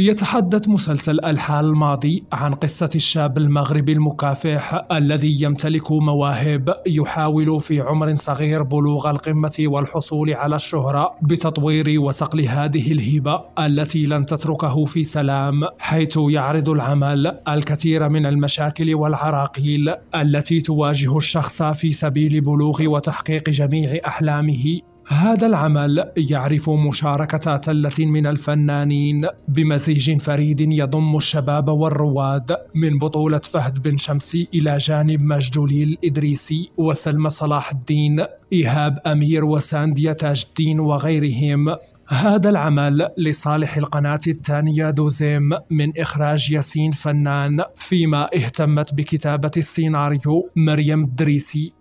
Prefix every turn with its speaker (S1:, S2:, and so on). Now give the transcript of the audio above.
S1: يتحدث مسلسل الحال الماضي عن قصة الشاب المغربي المكافح الذي يمتلك مواهب يحاول في عمر صغير بلوغ القمة والحصول على الشهرة بتطوير وصقل هذه الهبة التي لن تتركه في سلام حيث يعرض العمل الكثير من المشاكل والعراقيل التي تواجه الشخص في سبيل بلوغ وتحقيق جميع أحلامه هذا العمل يعرف مشاركة تلة من الفنانين بمزيج فريد يضم الشباب والرواد من بطولة فهد بن شمسي إلى جانب مجدولي الإدريسي وسلمى صلاح الدين إيهاب أمير وسانديا تاج الدين وغيرهم هذا العمل لصالح القناة الثانية دوزيم من إخراج ياسين فنان فيما اهتمت بكتابة السيناريو مريم الدريسي